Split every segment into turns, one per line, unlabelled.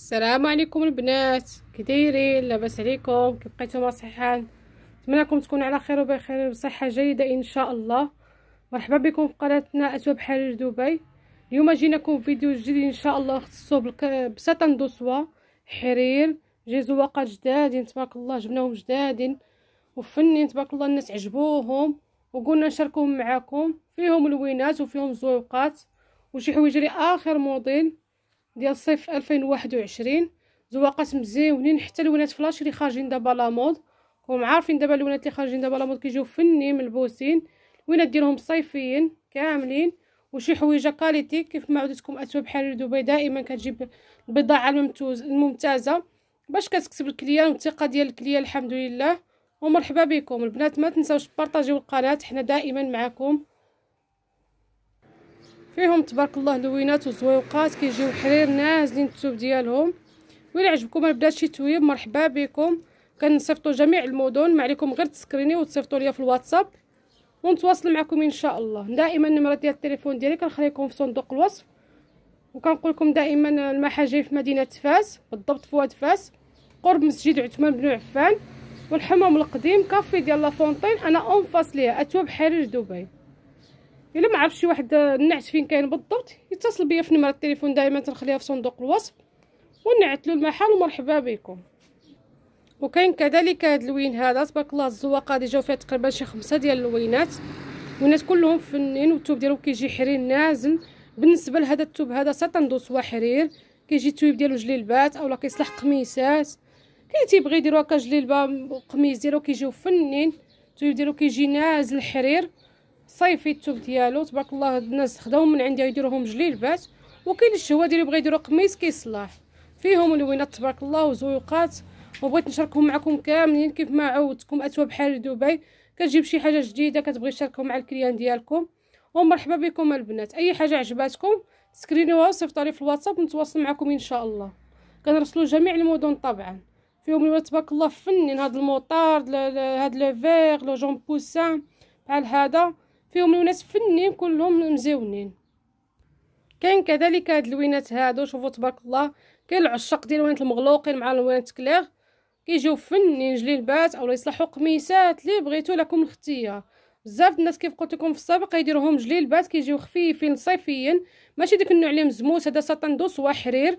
السلام عليكم البنات كي دايرين لاباس عليكم كي بقيتو صحيحان نتمنى لكم تكونوا على خير وبخير بصحه جيده ان شاء الله مرحبا بكم في قناتنا اسوا بحال دبي اليوم جيناكم فيديو جديد ان شاء الله خصو بساتان دوسوا حرير جي زواقات جدادين تبارك الله جبناهم جدادين وفنين تبارك الله الناس عجبوهم وقلنا نشاركوهم معاكم فيهم لوينات وفيهم زويقات وشي حوايج اخر موديل ديال صيف 2021 زواقات مزيونين حتى لونات فلاش اللي خارجين دابا لا مود عارفين دابا الونات اللي خارجين دابا لا مود كيجيو فني ملبوسين لونات ديالهم صيفيين كاملين وشي حويجه كاليتي كيف ما عودتكم اثواب حرير دبي دائما كتجيب البضاعه الممتاز الممتازه باش كتكسب الكليان والثقه ديال الكليان الحمد لله ومرحبا بكم البنات ما تنساوش بارطاجيو القناه حنا دائما معكم فيهم تبارك الله لوينات وزويقات كيجيو حرير نازلين التوب ديالهم ويلا عجبكم البنات شي تويب مرحبا بكم كنصيفطوا جميع المدن ما عليكم غير تسكريني وتصيفطوا ليا في الواتساب ونتواصل معكم ان شاء الله دائما النمره ديال التليفون ديالي كنخليكم في صندوق الوصف وكنقول لكم دائما المحاجين في مدينه فاس بالضبط في واد فاس قرب مسجد عثمان بن عفان والحمام القديم كافي ديال لافونتين انا اون فاس ليها اتوب حرير دبي الا ما عرفش شي واحد النعس فين كاين بالضبط يتصل بيا في نمره التليفون دائما تنخليها في صندوق الوصف ونعتلو المحل ومرحبا بكم وكاين كذلك هاد اللوين هذا تبارك الله الزواقه هادي جاو فيها تقريبا شي خمسه ديال اللوينات الناس كلهم فنين والثوب ديالو كيجي حرير نازل بالنسبه لهذا الثوب هذا ستندوس هو حرير كيجي الثوب ديالو جليلبات اولا كيصلح قميصات كاين تيبغي يديرو هكا جليلبه وقميص ديالو كيجيو فنين الثوب ديالو كيجي نازل حرير صيفي التوب ديالو تبارك الله الناس خداهم من عندي يديروهم جليلبات وكاين الشهوه ديالي بغا يديروا قميص كيصلاح فيهم لوينات تبارك الله وزويقات وبغيت نشاركهم معكم كاملين كيف ما عودتكم اتوا بحال دبي كتجيب شي حاجه جديده كتبغي تشاركهم مع الكليان ديالكم ومرحبا بكم البنات اي حاجه عجباتكم سكرينوها وصيفطوا لي في الواتساب نتواصل معكم ان شاء الله كنرسلوا جميع المدن طبعا فيهم لوينات تبارك الله فنين هاد الموطار هاد لو فيغ لو جون بوسان بحال هذا فيهم لونات فنين كلهم مزيونين كاين كذلك هاد اللوينات هادو شوفوا تبارك الله كاين العشاق ديال اللوينات المغلوقين مع اللوينات كليغ كيجيو فنين بات اولا يصلحوا قميصات اللي بغيتو لكم الاختيار بزاف الناس كيف قلت لكم في السابق كيديروهم بات كيجيو خفيفين صيفيين ماشي داك النوع اللي مزموس هذا ساتان دوس حرير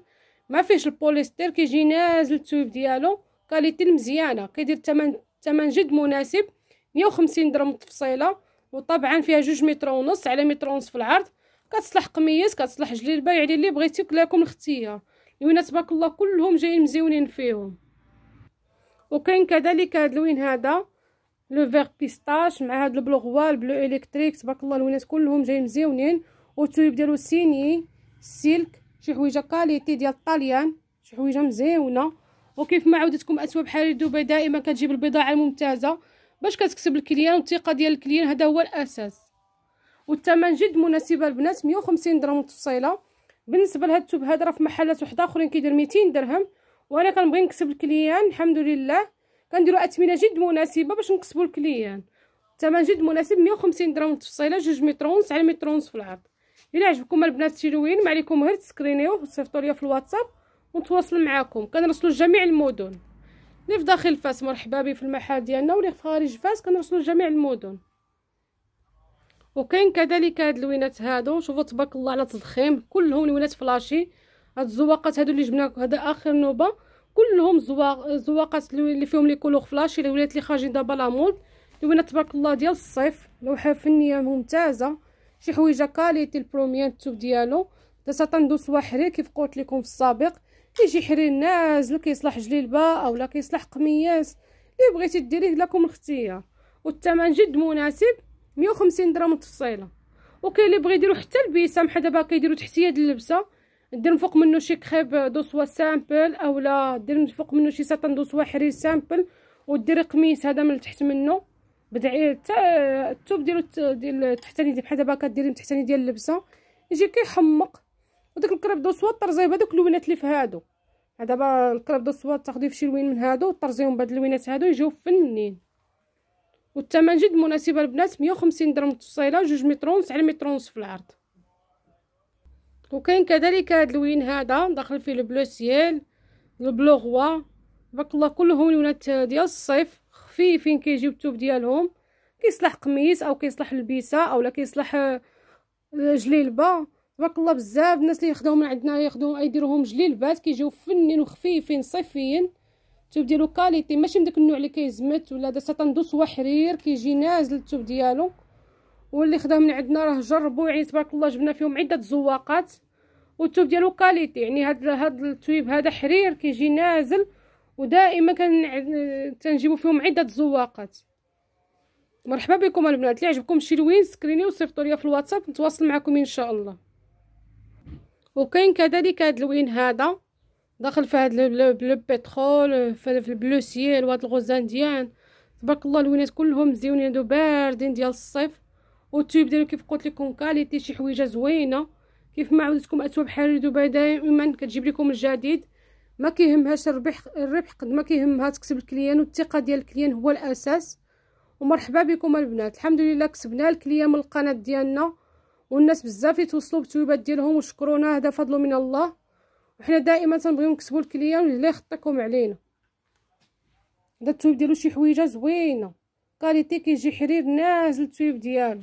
ما فيهش البوليستير كيجي نازل التويب ديالو كاليتي مزيانه كيدير الثمن ثمن جد مناسب 150 درهم التفصيله وطبعا فيها جوج متر ونص على متر ونص في العرض كتصلح قميص كتصلح جليبه يعني اللي بغيتي كلاكم اختيه الوينات تبارك الله كلهم جايين مزيونين فيهم وكاين كذلك هذا اللون هذا لو فيغ بيستاش مع هاد البلوغوا البلو الكتريك تبارك الله الوينات كلهم جايين مزيونين والتويب ديالو سيني السلك شي حويجه كاليتي ديال الطاليان شي حويجه مزيونه وكيف ما عودتكم اسوا بحال دبي دائما كتجيب البضاعه الممتازه باش كتكسب الكليان والثقه ديال الكليان هذا هو الاساس والثمن جد مناسبه البنات 150 درهم التفصيله بالنسبه لهاد التوب هذا راه في محلات وحده اخرين كيدير 200 درهم وانا كنبغي نكسب الكليان الحمد لله كنديروا اثمنه جد مناسبه باش نكسبوا الكليان الثمن جد مناسب 150 درهم التفصيله جوج ونص على متر ونص في العرض الا عجبكم البنات تيلوين لوين ما عليكم غير تسكرينيوه وتصيفطوا ليا في الواتساب ونتواصل معاكم كنرسلوا لجميع المدن اللي في داخل فاس مرحبا به في المحل ديالنا واللي في خارج فاس كنرسلو لجميع المدن وكاين كذلك هاد الوينات هادو شوفوا تبارك الله على تضخيم كلهم لوينات فلاشي هاد الزواقات هادو اللي جبنا هذا اخر نوبه كلهم زواق زواقات اللي فيهم لي كولور فلاشي ولات لي خارجين دابا لامود لوينات تبارك الله ديال الصيف لوحه فنيه ممتازه شي حويجه كاليتي البروميان التوب ديالو دا ساتندوس واحد كيف قلت لكم في السابق كيجي حرير نازل كيصلح جليلبه اولا كيصلح قميص اللي بغيتي ديريه لكم اختيار والثمن جد مناسب 150 درهم التفصيله وكاين اللي بغى يديرو حتى البيسه بحال دابا كيديرو تحتيه د اللبسه دير من فوق منه شي كريب دو سوا سامبل اولا دير من فوق منه شي ساتان دو سوا حرير سامبل وديري قميص هذا من تحت منه بدعي حتى الثوب ديالو ديال التحتاني ديال بحال دابا كديري التحتاني ديال اللبسه يجي كيحمق وداك الكريب دو سوا طرزي بهذوك اللوينات اللي في هادو آه، دابا الكريب دو سوا تاخديه في شي لوين من هادو وطرزيهم بهاد اللوينات هادو يجيو فنين والثمن جد مناسب البنات 150 درهم التصيله جوج متر ونص على متر ونص في العرض وكاين كذلك هاد اللوين هذا داخل فيه البلو سييل البلو غوا بارك الله كلهم لونات ديال الصيف خفيفين كيجيو التوب ديالهم كيصلح قميص او كيصلح لبيسه لا كيصلح آه، جليلبه تبارك الله بزاف الناس اللي يخدموا من عندنا ياخذوا يديروهم جليلبات كيجيو فنين وخفيفين صيفيين التوب ديالو كاليتي ماشي من داك النوع اللي كيزمت ولا دا سطندوس هو حرير كيجي نازل التوب ديالو واللي خداه من عندنا راه جربوا يعني تبارك الله جبنا فيهم عده زواقات والتوب ديالو كاليتي يعني هاد هاد التويب هذا حرير كيجي نازل ودائما كن تنجيبوا فيهم عده زواقات مرحبا بكم البنات اللي عجبكم شي لوين سكريني وصيفطوا ليا في الواتساب نتواصل معكم ان شاء الله وكاين كذلك هاد اللون هذا داخل في هاد لو بترول في البلو سيل وهاد الغوزان ديال تبارك الله الوينات كلهم مزيونين دو باردين ديال الصيف وتوب ديالو كيف قلت لكم كاليتي شي حويجه زوينه كيف ما عودتكم اثوب بحال دبي دائما كتجيب لكم الجديد ما كيهمهاش الربح الربح قد ما كيهمها تكسب الكليان والثقه ديال الكليان هو الاساس ومرحبا بكم البنات الحمد لله كسبنا الكليان من القناه ديالنا والناس بزاف يتوصلوا بالتوبات ديالهم وشكرونا هذا فضل من الله وحنا دائما تنبغيو نكسبوا الكليان لا يخطيكم علينا هذا التويب ديالو شي حويجه زوينه كاليتي كيجي حرير نازل التويب ديالو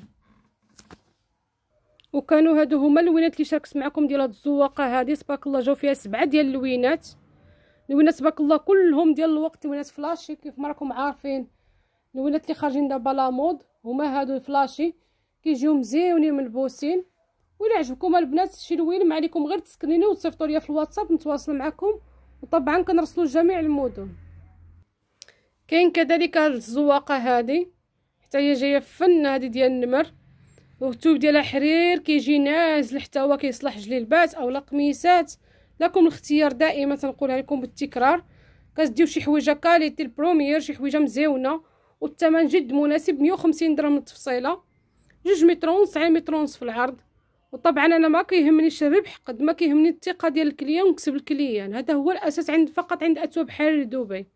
وكانوا هادو هما اللوينات اللي شاركت معكم ديال هاد الزواقه هادي تبارك الله جاو فيها سبعه ديال اللوينات اللوينات تبارك الله كلهم ديال الوقت اللوينات فلاشي كيف ما راكم عارفين اللوينات اللي خارجين دابا لا مود هما هادو فلاشي كيجيو مزيونين ملبوسين ولا عجبكم البنات شي لوين ما عليكم غير تسكنيني وتصيفطوا ليا في الواتساب نتواصل معكم وطبعا كنرسلوا لجميع المدن كاين كذلك الزواقه هذه حتى هي جايه فن هذه ديال النمر والثوب ديالها حرير كيجي نازل حتى هو كيصلح جليلبات او لا قميصات لكم الاختيار دائما تنقولها لكم بالتكرار كتديو شي حويجه كاليتي البروميير شي حويجه مزيونه والثمن جد مناسب 150 درهم التفصيله جوج متر ونص تسعين متر ونص في العرض وطبعا انا ما كيهمنيش الربح قد ما كيهمني الثقه ديال الكليان ونكسب الكليان هذا هو الاساس عند فقط عند اتوا بحال دبي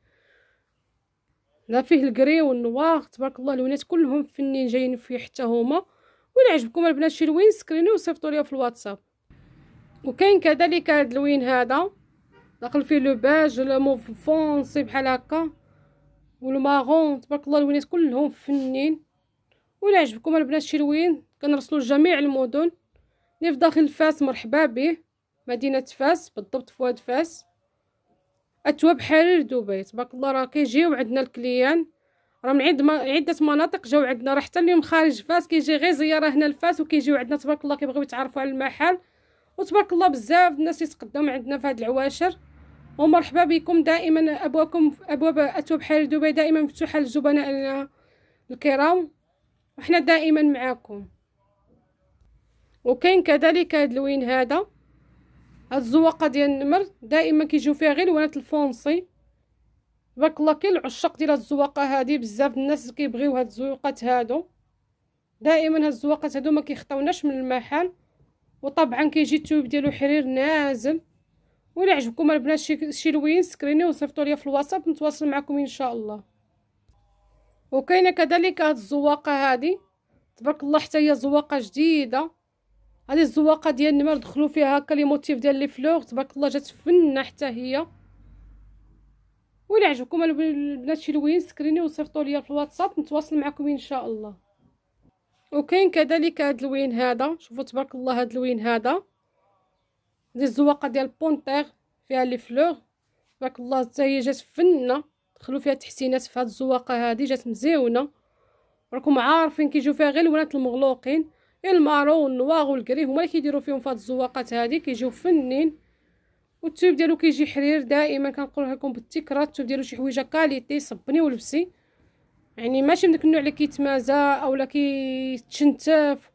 لا فيه الكري والنواغ تبارك الله الونات كلهم فنين جايين فيه حتى هما ولا عجبكم البنات شي لوين سكرينيو وصيفطوا ليا في الواتساب وكاين كذلك هذا اللوين هذا داخل فيه لو باج لو فونسي بحال هكا والماغون تبارك الله الونات كلهم فنين ولا عجبكم البنات شروين كنرسلوا لجميع المدن اللي في داخل فاس مرحبا به مدينه فاس بالضبط في واد فاس اثواب حرير دبي تبارك الله راه كيجيو عندنا الكليان راه من عد عده مناطق جاو عندنا راه حتى اليوم خارج فاس كيجي غير زياره هنا لفاس وكيجيو عندنا تبارك الله كيبغيو يتعرفوا على المحل وتبارك الله بزاف الناس يتقدموا عندنا في هاد العواشر ومرحبا بكم دائما ابوابكم ابواب اتوب حرير دبي دائما مفتوحه للزبناء الكرام وإحنا دائما معاكم وكاين كذلك هاد اللون هذا هاد الزواقه ديال النمر دائما كيجيو فيها غير الوانات الفونسي تبارك الله كاين العشاق ديال هاد الزواقه هادي بزاف الناس كيبغيو هاد الزواقات هادو دائما هاد الزواقات هادو ما كيخطوناش من المحل وطبعا كيجي التوب ديالو حرير نازل ولا عجبكم البنات شي لوين سكريني وصيفطوا ليا في الواتساب نتواصل معكم ان شاء الله وكاينه كذلك هاد الزواقه هادي تبارك الله حتى هي زواقه جديده هذه الزواقه ديال النمر دخلوا فيها هكا لي موتيف ديال لي فلوغ تبارك الله جات فنه حتى هي ولي عجبكم البنات شي لوين سكريني وصيفطوا ليا في الواتساب نتواصل معكم ان شاء الله وكاين كذلك هاد اللوين هذا شوفوا تبارك الله هاد اللوين هذا دي الزواقه ديال بونتير فيها لي فلوغ تبارك الله حتى هي جات فنه دخلوا فيها تحسينات في هاد الزواقه هادي جات مزيونه راكم عارفين كيجيو فيها غير الولاد المغلوقين المارو والنواغ والكري هما اللي كيديروا فيهم في هذه الزواقات هادي كيجيو فنين والتوب ديالو كيجي حرير دائما كنقولها لكم بالتكرار التوب ديالو شي حويجه كاليتي صبني ولبسي يعني ماشي من داك النوع اللي كيتمازا اولا كيتشنتف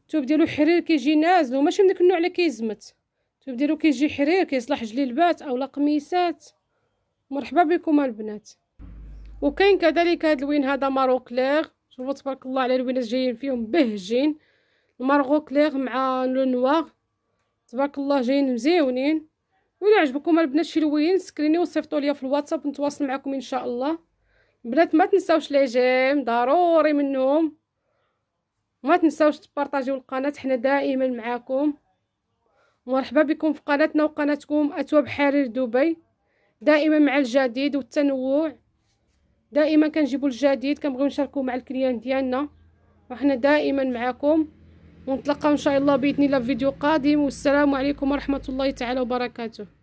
التوب ديالو حرير كيجي نازل وماشي من داك النوع اللي كيزمت التوب ديالو كيجي حرير كيصلح جليلبات اولا قميصات مرحبا بكم البنات وكاين كذلك هذا الوين هذا ماروكليغ شوفوا تبارك الله على الوينات جايين فيهم بهجين ماروكليغ مع لو نوار تبارك الله جايين مزيونين ولا عجبكم البنات شي لوين سكريني وصيفطوا ليا في الواتساب نتواصل معكم ان شاء الله البنات ما تنساوش لي جيم ضروري منهم ما تنساوش تبارطاجيو القناه حنا دائما معاكم مرحبا بكم في قناتنا وقناتكم اتوب حرير دبي دائما مع الجديد والتنوع دائما كنجيبوا الجديد كنبغيو نشاركوا مع الكليان ديالنا وحنا دائما معكم ونتلقاو ان شاء الله باذن الله في فيديو قادم والسلام عليكم ورحمه الله تعالى وبركاته